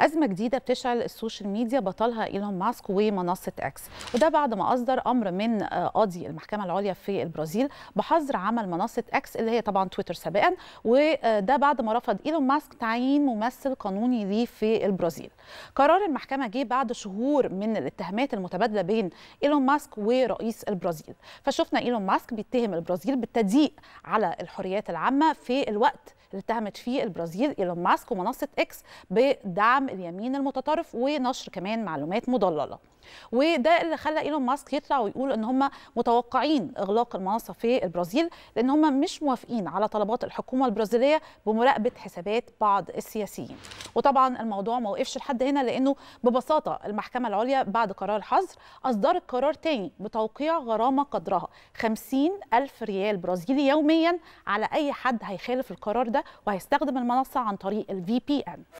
أزمة جديدة بتشعل السوشيال ميديا بطلها إيلون ماسك ومنصة إكس وده بعد ما أصدر أمر من آه، قاضي المحكمة العليا في البرازيل بحظر عمل منصة إكس اللي هي طبعا تويتر سابقا وده بعد ما رفض إيلون ماسك تعيين ممثل قانوني ليه في البرازيل قرار المحكمة جه بعد شهور من الاتهامات المتبادلة بين إيلون ماسك ورئيس البرازيل فشفنا إيلون ماسك بيتهم البرازيل بالتضييق على الحريات العامة في الوقت اللي اتهمت فيه البرازيل ايلون ماسك ومنصه اكس بدعم اليمين المتطرف ونشر كمان معلومات مضلله وده اللي خلى ايلون ماسك يطلع ويقول ان هم متوقعين اغلاق المنصه في البرازيل لان هم مش موافقين على طلبات الحكومه البرازيليه بمراقبه حسابات بعض السياسيين وطبعا الموضوع ما وقفش لحد هنا لانه ببساطه المحكمه العليا بعد قرار حظر اصدرت قرار تاني بتوقيع غرامه قدرها 50 ألف ريال برازيلي يوميا على اي حد هيخالف القرار ده وهيستخدم المنصه عن طريق الفي بي ان